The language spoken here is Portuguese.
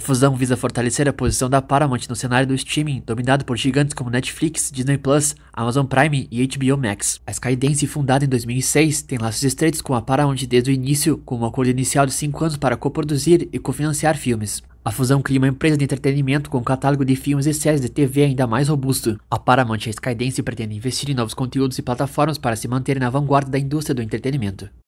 A fusão visa fortalecer a posição da Paramount no cenário do streaming, dominado por gigantes como Netflix, Disney Plus, Amazon Prime e HBO Max. A Skydance, fundada em 2006, tem laços estreitos com a Paramount desde o início, com um acordo inicial de 5 anos para coproduzir e cofinanciar filmes. A fusão cria uma empresa de entretenimento com um catálogo de filmes e séries de TV ainda mais robusto. A Paramount e a Skydance pretendem investir em novos conteúdos e plataformas para se manter na vanguarda da indústria do entretenimento.